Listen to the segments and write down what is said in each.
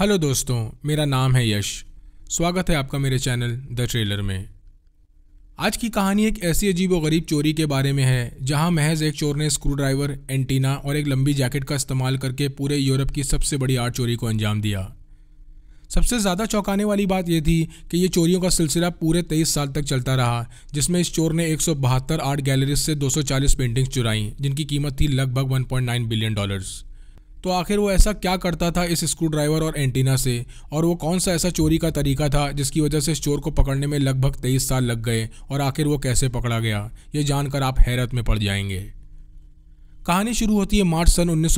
hello दोस्तों मेरा नाम है यश स्वागत है आपका मेरे चैनल द ट्रेलर में आज की कहानी एक ऐसी अजीब और गरीब चोरी के बारे में है जहां महज एक चोर ने स्क्रू ड्राइवर एंटीना और एक लंबी जैकेट का इस्तेमाल करके पूरे यूरोप की सबसे बड़ी आर्ट चोरी को अंजाम दिया सबसे ज़्यादा चौंकाने वाली बात यह थी कि ये चोरियों का सिलसिला पूरे तेईस साल तक चलता रहा जिसमें इस चोर ने एक आर्ट गैलरीज से 240 पेंटिंग्स चुराईं जिनकी कीमत थी लगभग 1.9 बिलियन डॉलर्स तो आखिर वो ऐसा क्या करता था इस स्क्रू ड्राइवर और एंटीना से और वो कौन सा ऐसा चोरी का तरीका था जिसकी वजह से इस चोर को पकड़ने में लगभग तेईस साल लग गए और आखिर वो कैसे पकड़ा गया ये जानकर आप हैरत में पड़ जाएंगे कहानी शुरू होती है मार्च सन उन्नीस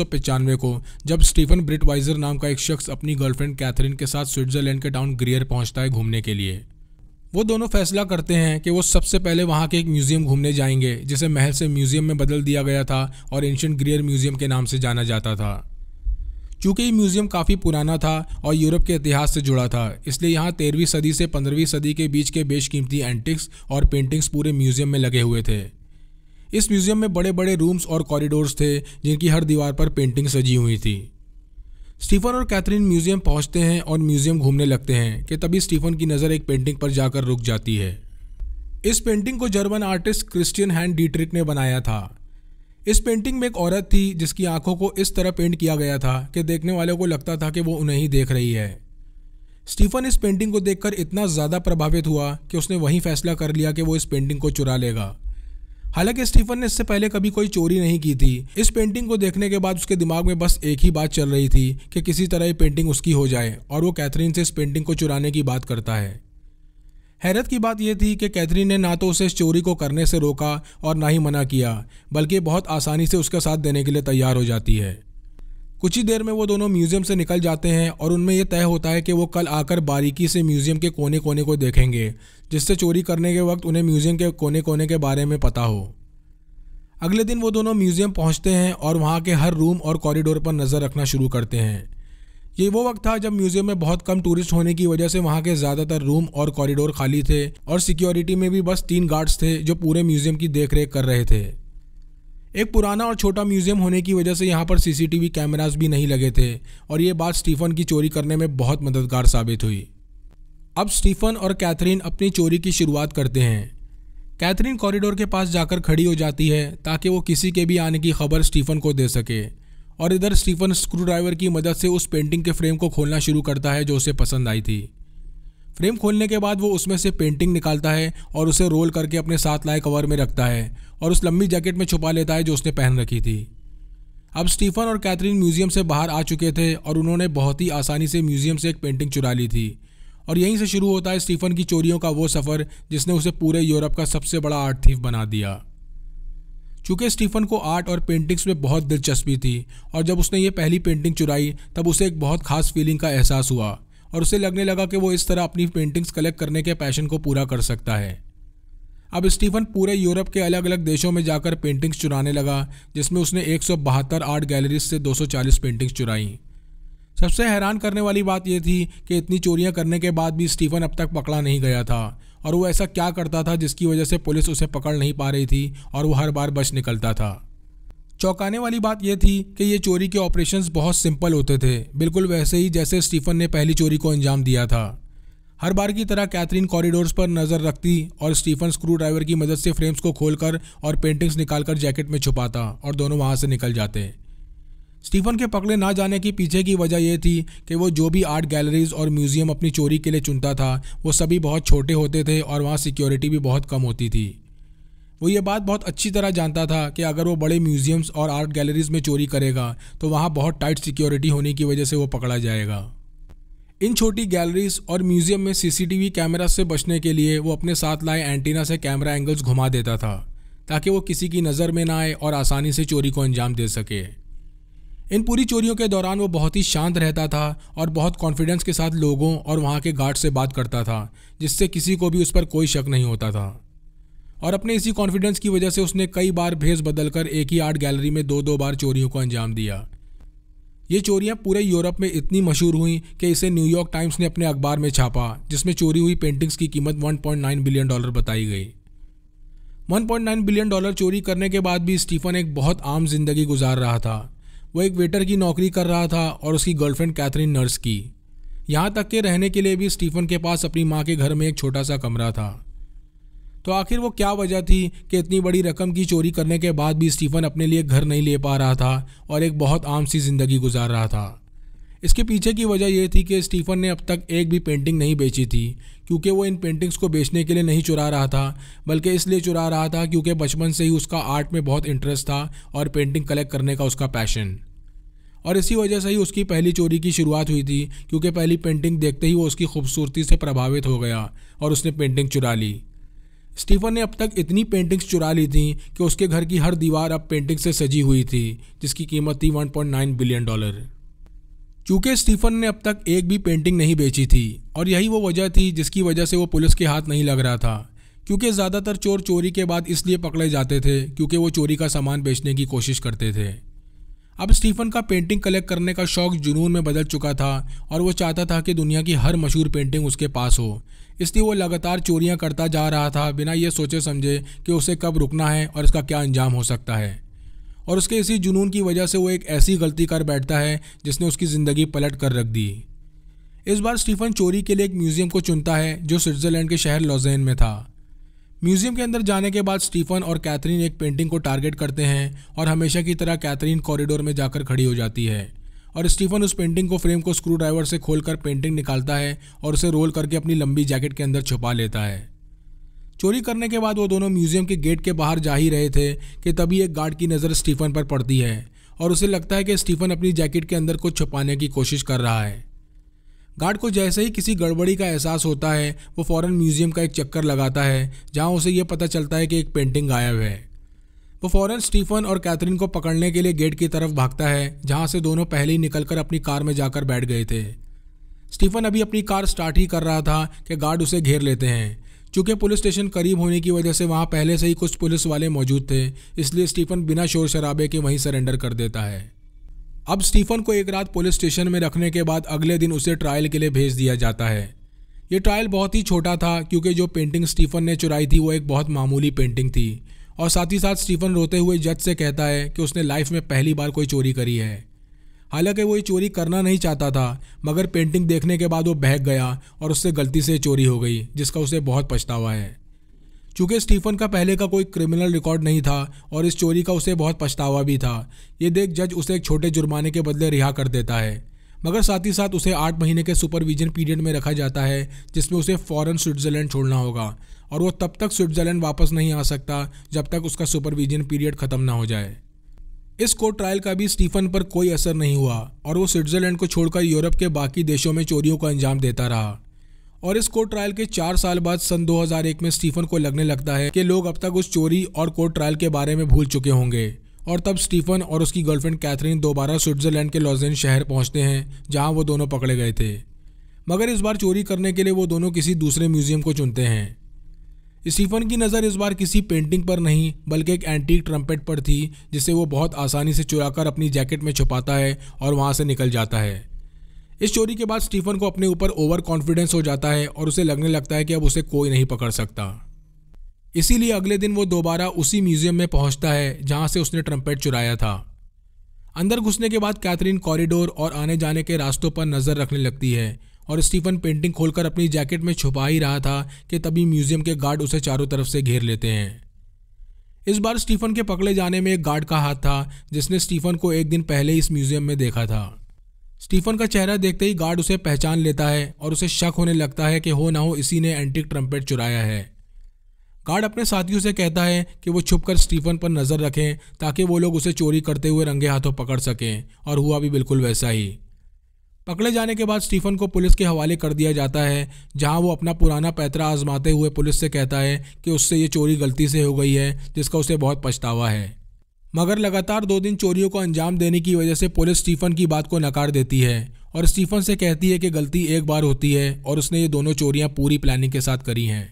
को जब स्टीफन ब्रिटवाइजर नाम का एक शख्स अपनी गर्लफ्रेंड कैथरीन के साथ स्विट्जरलैंड के टाउन ग्रियर पहुंचता है घूमने के लिए वो दोनों फैसला करते हैं कि वो सबसे पहले वहाँ के एक म्यूज़ियम घूमने जाएंगे जिसे महल से म्यूज़ियम में बदल दिया गया था और एंशंट ग्रियर म्यूज़ियम के नाम से जाना जाता था चूँकि ये म्यूज़ियम काफ़ी पुराना था और यूरोप के इतिहास से जुड़ा था इसलिए यहाँ तेरहवीं सदी से पंद्रहवीं सदी के बीच के बेशकीमती एंटिक्स और पेंटिंग्स पूरे म्यूज़ियम में लगे हुए थे इस म्यूज़ियम में बड़े बड़े रूम्स और कॉरिडोर्स थे जिनकी हर दीवार पर पेंटिंग सजी हुई थी स्टीफन और कैथरीन म्यूजियम पहुंचते हैं और म्यूजियम घूमने लगते हैं कि तभी स्टीफन की नज़र एक पेंटिंग पर जाकर रुक जाती है इस पेंटिंग को German artist Christian Hand Dietrich ने बनाया था इस पेंटिंग में एक औरत थी जिसकी आंखों को इस तरह पेंट किया गया था कि देखने वालों को लगता था कि वो उन्हें ही देख रही है स्टीफन इस पेंटिंग को देखकर इतना ज़्यादा प्रभावित हुआ कि उसने वहीं फैसला कर लिया कि वो इस पेंटिंग को चुरा लेगा हालांकि स्टीफन ने इससे पहले कभी कोई चोरी नहीं की थी इस पेंटिंग को देखने के बाद उसके दिमाग में बस एक ही बात चल रही थी कि किसी तरह ये पेंटिंग उसकी हो जाए और वो कैथरीन से इस पेंटिंग को चुराने की बात करता है हैरत की बात यह थी कि कैथरीन ने ना तो उसे इस चोरी को करने से रोका और ना ही मना किया बल्कि बहुत आसानी से उसका साथ देने के लिए तैयार हो जाती है कुछ ही देर में वो दोनों म्यूजियम से निकल जाते हैं और उनमें यह तय होता है कि वो कल आकर बारीकी से म्यूजियम के कोने कोने को देखेंगे जिससे चोरी करने के वक्त उन्हें म्यूजियम के कोने कोने के बारे में पता हो अगले दिन वो दोनों म्यूजियम पहुंचते हैं और वहाँ के हर रूम और कॉरिडोर पर नज़र रखना शुरू करते हैं ये वो वक्त था जब म्यूजियम में बहुत कम टूरिस्ट होने की वजह से वहाँ के ज़्यादातर रूम और कॉरिडोर खाली थे और सिक्योरिटी में भी बस तीन गार्ड्स थे जो पूरे म्यूजियम की देखरेख कर रहे थे एक पुराना और छोटा म्यूजियम होने की वजह से यहाँ पर सीसीटीवी कैमरास भी नहीं लगे थे और ये बात स्टीफन की चोरी करने में बहुत मददगार साबित हुई अब स्टीफन और कैथरीन अपनी चोरी की शुरुआत करते हैं कैथरीन कॉरिडोर के पास जाकर खड़ी हो जाती है ताकि वो किसी के भी आने की खबर स्टीफन को दे सके और इधर स्टीफन स्क्रू ड्राइवर की मदद से उस पेंटिंग के फ्रेम को खोलना शुरू करता है जो उसे पसंद आई थी फ्रेम खोलने के बाद वो उसमें से पेंटिंग निकालता है और उसे रोल करके अपने साथ लाए कवर में रखता है और उस लंबी जैकेट में छुपा लेता है जो उसने पहन रखी थी अब स्टीफन और कैथरीन म्यूजियम से बाहर आ चुके थे और उन्होंने बहुत ही आसानी से म्यूजियम से एक पेंटिंग चुरा ली थी और यहीं से शुरू होता है स्टीफन की चोरियों का वो सफ़र जिसने उसे पूरे यूरोप का सबसे बड़ा आर्ट थीफ बना दिया चूँकि स्टीफन को आर्ट और पेंटिंग्स में बहुत दिलचस्पी थी और जब उसने ये पहली पेंटिंग चुराई तब उसे एक बहुत खास फीलिंग का एहसास हुआ और उसे लगने लगा कि वो इस तरह अपनी पेंटिंग्स कलेक्ट करने के पैशन को पूरा कर सकता है अब स्टीफन पूरे यूरोप के अलग अलग देशों में जाकर पेंटिंग्स चुराने लगा जिसमें उसने एक आर्ट गैलरीज से 240 पेंटिंग्स चुराई सबसे हैरान करने वाली बात यह थी कि इतनी चोरियां करने के बाद भी स्टीफन अब तक पकड़ा नहीं गया था और वो ऐसा क्या करता था जिसकी वजह से पुलिस उसे पकड़ नहीं पा रही थी और वो हर बार बच निकलता था चौंकाने वाली बात यह थी कि ये चोरी के ऑपरेशन बहुत सिंपल होते थे बिल्कुल वैसे ही जैसे स्टीफन ने पहली चोरी को अंजाम दिया था हर बार की तरह कैथरीन कॉरिडोर्स पर नज़र रखती और स्टीफन स्क्रू ड्राइवर की मदद से फ्रेम्स को खोलकर और पेंटिंग्स निकालकर जैकेट में छुपाता और दोनों वहाँ से निकल जाते स्टीफन के पकड़े ना जाने की पीछे की वजह यह थी कि वो जो भी आर्ट गैलरीज और म्यूज़ियम अपनी चोरी के लिए चुनता था वो सभी बहुत छोटे होते थे और वहाँ सिक्योरिटी भी बहुत कम होती थी वो ये बात बहुत अच्छी तरह जानता था कि अगर वो बड़े म्यूजियम्स और आर्ट गैलरीज में चोरी करेगा तो वहाँ बहुत टाइट सिक्योरिटी होने की वजह से वो पकड़ा जाएगा इन छोटी गैलरीज और म्यूजियम में सीसीटीवी कैमरा से बचने के लिए वो अपने साथ लाए एंटीना से कैमरा एंगल्स घुमा देता था ताकि वो किसी की नज़र में ना आए और आसानी से चोरी को अंजाम दे सके इन पूरी चोरियों के दौरान वो बहुत ही शांत रहता था और बहुत कॉन्फिडेंस के साथ लोगों और वहाँ के गार्ड से बात करता था जिससे किसी को भी उस पर कोई शक नहीं होता था और अपने इसी कॉन्फिडेंस की वजह से उसने कई बार भेस बदलकर एक ही आर्ट गैलरी में दो दो बार चोरियों को अंजाम दिया ये चोरियां पूरे यूरोप में इतनी मशहूर हुई कि इसे न्यूयॉर्क टाइम्स ने अपने अखबार में छापा जिसमें चोरी हुई पेंटिंग्स की कीमत 1.9 बिलियन डॉलर बताई गई 1.9 बिलियन डॉलर चोरी करने के बाद भी स्टीफन एक बहुत आम जिंदगी गुजार रहा था वो एक वेटर की नौकरी कर रहा था और उसकी गर्लफ्रेंड कैथरीन नर्स की यहाँ तक के रहने के लिए भी स्टीफन के पास अपनी माँ के घर में एक छोटा सा कमरा था तो आखिर वो क्या वजह थी कि इतनी बड़ी रकम की चोरी करने के बाद भी स्टीफन अपने लिए घर नहीं ले पा रहा था और एक बहुत आम सी ज़िंदगी गुजार रहा था इसके पीछे की वजह यह थी कि स्टीफन ने अब तक एक भी पेंटिंग नहीं बेची थी क्योंकि वो इन पेंटिंग्स को बेचने के लिए नहीं चुरा रहा था बल्कि इसलिए चुरा रहा था क्योंकि बचपन से ही उसका आर्ट में बहुत इंटरेस्ट था और पेंटिंग कलेक्ट करने का उसका पैशन और इसी वजह से ही उसकी पहली चोरी की शुरुआत हुई थी क्योंकि पहली पेंटिंग देखते ही वो उसकी खूबसूरती से प्रभावित हो गया और उसने पेंटिंग चुरा ली स्टीफन ने अब तक इतनी पेंटिंग्स चुरा ली थी कि उसके घर की हर दीवार अब पेंटिंग से सजी हुई थी जिसकी कीमत थी 1.9 बिलियन डॉलर चूँकि स्टीफन ने अब तक एक भी पेंटिंग नहीं बेची थी और यही वो वजह थी जिसकी वजह से वो पुलिस के हाथ नहीं लग रहा था क्योंकि ज़्यादातर चोर चोरी के बाद इसलिए पकड़े जाते थे क्योंकि वो चोरी का सामान बेचने की कोशिश करते थे अब स्टीफन का पेंटिंग कलेक्ट करने का शौक जुनून में बदल चुका था और वो चाहता था कि दुनिया की हर मशहूर पेंटिंग उसके पास हो इसलिए वो लगातार चोरियां करता जा रहा था बिना ये सोचे समझे कि उसे कब रुकना है और इसका क्या अंजाम हो सकता है और उसके इसी जुनून की वजह से वो एक ऐसी गलती कर बैठता है जिसने उसकी ज़िंदगी पलट कर रख दी इस बार स्टीफन चोरी के लिए एक म्यूज़ियम को चुनता है जो स्विट्ज़रलैंड के शहर लॉजेन में था म्यूजियम के अंदर जाने के बाद स्टीफन और कैथरीन एक पेंटिंग को टारगेट करते हैं और हमेशा की तरह कैथरीन कॉरिडोर में जाकर खड़ी हो जाती है और स्टीफन उस पेंटिंग को फ्रेम को स्क्रू ड्राइवर से खोलकर पेंटिंग निकालता है और उसे रोल करके अपनी लंबी जैकेट के अंदर छुपा लेता है चोरी करने के बाद वो दोनों म्यूजियम के गेट के बाहर जा ही रहे थे कि तभी एक गार्ड की नज़र स्टीफन पर पड़ती है और उसे लगता है कि स्टीफन अपनी जैकेट के अंदर कुछ छुपाने की कोशिश कर रहा है गार्ड को जैसे ही किसी गड़बड़ी का एहसास होता है वो फ़ौरन म्यूज़ियम का एक चक्कर लगाता है जहाँ उसे यह पता चलता है कि एक पेंटिंग गायब है वो फौरन स्टीफन और कैथरीन को पकड़ने के लिए गेट की तरफ भागता है जहाँ से दोनों पहले ही निकलकर अपनी कार में जाकर बैठ गए थे स्टीफन अभी अपनी कार स्टार्ट ही कर रहा था कि गार्ड उसे घेर लेते हैं चूँकि पुलिस स्टेशन करीब होने की वजह से वहाँ पहले से ही कुछ पुलिस वाले मौजूद थे इसलिए स्टीफन बिना शोर शराबे के वहीं सरेंडर कर देता है अब स्टीफन को एक रात पुलिस स्टेशन में रखने के बाद अगले दिन उसे ट्रायल के लिए भेज दिया जाता है ये ट्रायल बहुत ही छोटा था क्योंकि जो पेंटिंग स्टीफन ने चुराई थी वो एक बहुत मामूली पेंटिंग थी और साथ ही साथ स्टीफन रोते हुए जज से कहता है कि उसने लाइफ में पहली बार कोई चोरी करी है हालांकि वो ये चोरी करना नहीं चाहता था मगर पेंटिंग देखने के बाद वो बहक गया और उससे गलती से चोरी हो गई जिसका उसे बहुत पछतावा है चूंकि स्टीफन का पहले का कोई क्रिमिनल रिकॉर्ड नहीं था और इस चोरी का उसे बहुत पछतावा भी था ये देख जज उसे एक छोटे जुर्माने के बदले रिहा कर देता है मगर साथ ही साथ उसे आठ महीने के सुपरविजन पीरियड में रखा जाता है जिसमें उसे फ़ौरन स्विट्ज़रलैंड छोड़ना होगा और वो तब तक स्विट्ज़रलैंड वापस नहीं आ सकता जब तक उसका सुपरविजन पीरियड ख़त्म ना हो जाए इस कोर्ट ट्रायल का भी स्टीफन पर कोई असर नहीं हुआ और वो स्विट्ज़रलैंड को छोड़कर यूरोप के बाकी देशों में चोरियों को अंजाम देता रहा और इस कोर्ट ट्रायल के चार साल बाद सन 2001 में स्टीफन को लगने लगता है कि लोग अब तक उस चोरी और कोर्ट ट्रायल के बारे में भूल चुके होंगे और तब स्टीफन और उसकी गर्लफ्रेंड कैथरीन दोबारा स्विट्जरलैंड के लॉजेन शहर पहुंचते हैं जहां वो दोनों पकड़े गए थे मगर इस बार चोरी करने के लिए वो दोनों किसी दूसरे म्यूजियम को चुनते हैं स्टीफन की नज़र इस बार किसी पेंटिंग पर नहीं बल्कि एक एंटीक ट्रम्पेट पर थी जिसे वो बहुत आसानी से चुरा अपनी जैकेट में छुपाता है और वहाँ से निकल जाता है इस चोरी के बाद स्टीफन को अपने ऊपर ओवर कॉन्फिडेंस हो जाता है और उसे लगने लगता है कि अब उसे कोई नहीं पकड़ सकता इसीलिए अगले दिन वो दोबारा उसी म्यूजियम में पहुंचता है जहां से उसने ट्रम्पेट चुराया था अंदर घुसने के बाद कैथरीन कॉरिडोर और आने जाने के रास्तों पर नज़र रखने लगती है और स्टीफन पेंटिंग खोलकर अपनी जैकेट में छुपा ही रहा था कि तभी म्यूजियम के गार्ड उसे चारों तरफ से घेर लेते हैं इस बार स्टीफन के पकड़े जाने में एक गार्ड का हाथ था जिसने स्टीफन को एक दिन पहले इस म्यूजियम में देखा था स्टीफन का चेहरा देखते ही गार्ड उसे पहचान लेता है और उसे शक होने लगता है कि हो ना हो इसी ने एंटिक ट्रम्पेट चुराया है गार्ड अपने साथियों से कहता है कि वो छुपकर स्टीफन पर नज़र रखें ताकि वो लोग उसे चोरी करते हुए रंगे हाथों पकड़ सकें और हुआ भी बिल्कुल वैसा ही पकड़े जाने के बाद स्टीफन को पुलिस के हवाले कर दिया जाता है जहां वो अपना पुराना पैतरा आजमाते हुए पुलिस से कहता है कि उससे ये चोरी गलती से हो गई है जिसका उसे बहुत पछतावा है मगर लगातार दो दिन चोरियों को अंजाम देने की वजह से पुलिस स्टीफन की बात को नकार देती है और स्टीफन से कहती है कि गलती एक बार होती है और उसने ये दोनों चोरियां पूरी प्लानिंग के साथ करी हैं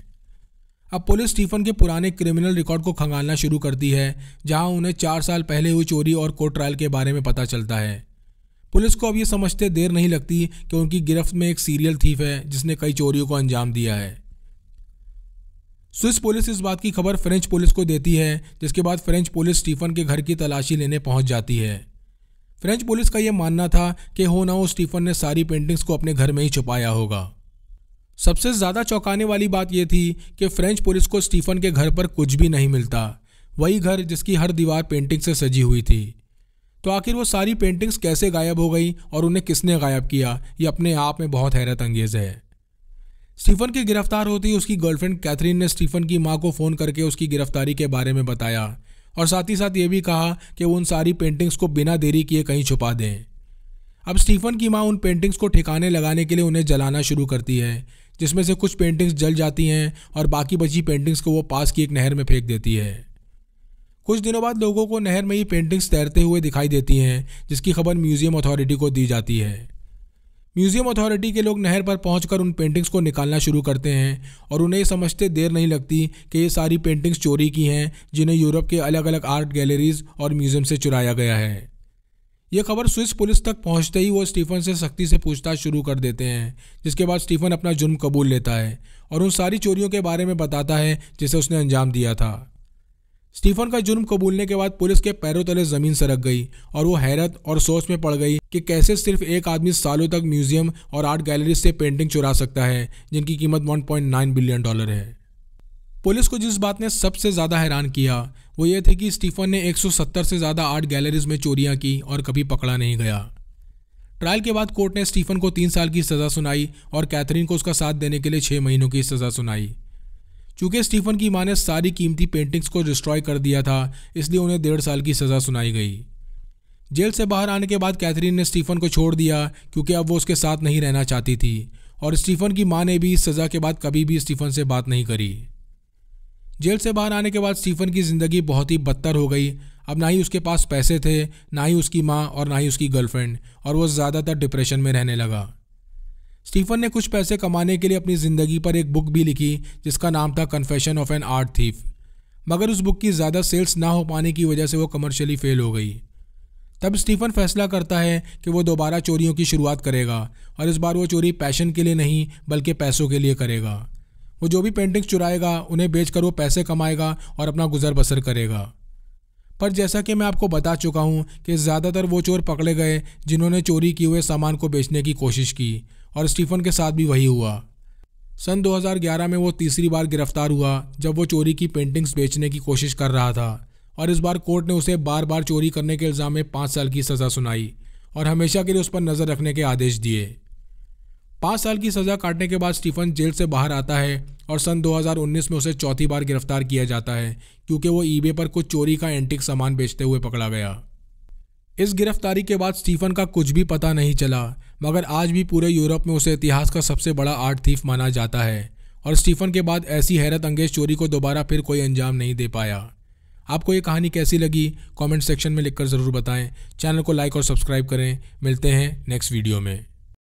अब पुलिस स्टीफन के पुराने क्रिमिनल रिकॉर्ड को खंगालना शुरू करती है जहां उन्हें चार साल पहले हुई चोरी और कोर्ट ट्रायल के बारे में पता चलता है पुलिस को अब ये समझते देर नहीं लगती कि उनकी गिरफ्त में एक सीरियल थीफ है जिसने कई चोरियों को अंजाम दिया है स्विस पुलिस इस बात की खबर फ्रेंच पुलिस को देती है जिसके बाद फ्रेंच पुलिस स्टीफन के घर की तलाशी लेने पहुंच जाती है फ्रेंच पुलिस का यह मानना था कि हो ना हो स्टीफन ने सारी पेंटिंग्स को अपने घर में ही छुपाया होगा सबसे ज़्यादा चौंकाने वाली बात यह थी कि फ्रेंच पुलिस को स्टीफन के घर पर कुछ भी नहीं मिलता वही घर जिसकी हर दीवार पेंटिंग से सजी हुई थी तो आखिर वो सारी पेंटिंग्स कैसे गायब हो गई और उन्हें किसने गायब किया ये अपने आप में बहुत हैरत अंगेज है स्टीफन के गिरफ्तार होते ही उसकी गर्लफ्रेंड कैथरीन ने स्टीफन की माँ को फ़ोन करके उसकी गिरफ्तारी के बारे में बताया और साथ ही साथ ये भी कहा कि वो उन सारी पेंटिंग्स को बिना देरी किए कहीं छुपा दें अब स्टीफन की माँ उन पेंटिंग्स को ठिकाने लगाने के लिए उन्हें जलाना शुरू करती है जिसमें से कुछ पेंटिंग्स जल जाती हैं और बाकी बची पेंटिंग्स को वो पास की एक नहर में फेंक देती है कुछ दिनों बाद लोगों को नहर में ये पेंटिंग्स तैरते हुए दिखाई देती हैं जिसकी खबर म्यूजियम अथॉरिटी को दी जाती है म्यूजियम अथॉरिटी के लोग नहर पर पहुँच उन पेंटिंग्स को निकालना शुरू करते हैं और उन्हें समझते देर नहीं लगती कि ये सारी पेंटिंग्स चोरी की हैं जिन्हें यूरोप के अलग अलग आर्ट गैलरीज और म्यूजियम से चुराया गया है यह खबर स्विस पुलिस तक पहुंचते ही वो स्टीफन से सख्ती से पूछताछ शुरू कर देते हैं जिसके बाद स्टीफन अपना जुर्म कबूल लेता है और उन सारी चोरियों के बारे में बताता है जिसे उसने अंजाम दिया था स्टीफन का जुर्म कबूलने के बाद पुलिस के पैरों तले जमीन सरक गई और वो हैरत और सोच में पड़ गई कि कैसे सिर्फ एक आदमी सालों तक म्यूजियम और आर्ट गैलरी से पेंटिंग चुरा सकता है जिनकी कीमत 1.9 बिलियन डॉलर है पुलिस को जिस बात ने सबसे ज़्यादा हैरान किया वो ये थे कि स्टीफन ने 170 से ज़्यादा आर्ट गैलरीज में चोरियाँ की और कभी पकड़ा नहीं गया ट्रायल के बाद कोर्ट ने स्टीफन को तीन साल की सज़ा सुनाई और कैथरीन को उसका साथ देने के लिए छह महीनों की सज़ा सुनाई चूंकि स्टीफन की मां ने सारी कीमती पेंटिंग्स को डिस्ट्रॉय कर दिया था इसलिए उन्हें डेढ़ साल की सज़ा सुनाई गई जेल से बाहर आने के बाद कैथरीन ने स्टीफन को छोड़ दिया क्योंकि अब वो उसके साथ नहीं रहना चाहती थी और स्टीफन की मां ने भी इस सज़ा के बाद कभी भी स्टीफन से बात नहीं करी जेल से बाहर आने के बाद स्टीफन की ज़िंदगी बहुत ही बदतर हो गई अब ना ही उसके पास पैसे थे ना ही उसकी माँ और ना ही उसकी गर्लफ्रेंड और वो ज़्यादातर डिप्रेशन में रहने लगा स्टीफन ने कुछ पैसे कमाने के लिए अपनी ज़िंदगी पर एक बुक भी लिखी जिसका नाम था confession of an art thief मगर उस बुक की ज़्यादा सेल्स ना हो पाने की वजह से वो कमर्शियली फेल हो गई तब स्टीफन फैसला करता है कि वो दोबारा चोरियों की शुरुआत करेगा और इस बार वो चोरी पैशन के लिए नहीं बल्कि पैसों के लिए करेगा वो जो भी पेंटिंग्स चुराएगा उन्हें बेचकर वो पैसे कमाएगा और अपना गुजर बसर करेगा पर जैसा कि मैं आपको बता चुका हूँ कि ज़्यादातर वो चोर पकड़े गए जिन्होंने चोरी किए हुए सामान को बेचने की कोशिश की और स्टीफन के साथ भी वही हुआ सन 2011 में वो तीसरी बार गिरफ्तार हुआ जब वो चोरी की पेंटिंग्स बेचने की कोशिश कर रहा था और इस बार कोर्ट ने उसे बार बार चोरी करने के इल्ज़ाम में पाँच साल की सज़ा सुनाई और हमेशा के लिए उस पर नज़र रखने के आदेश दिए पाँच साल की सज़ा काटने के बाद स्टीफन जेल से बाहर आता है और सन 2019 में उसे चौथी बार गिरफ्तार किया जाता है क्योंकि वो ईबे पर कुछ चोरी का एंटिक सामान बेचते हुए पकड़ा गया इस गिरफ्तारी के बाद स्टीफन का कुछ भी पता नहीं चला मगर आज भी पूरे यूरोप में उसे इतिहास का सबसे बड़ा आर्ट थीफ माना जाता है और स्टीफन के बाद ऐसी हैरत अंगेज चोरी को दोबारा फिर कोई अंजाम नहीं दे पाया आपको ये कहानी कैसी लगी कमेंट सेक्शन में लिखकर ज़रूर बताएं चैनल को लाइक और सब्सक्राइब करें मिलते हैं नेक्स्ट वीडियो में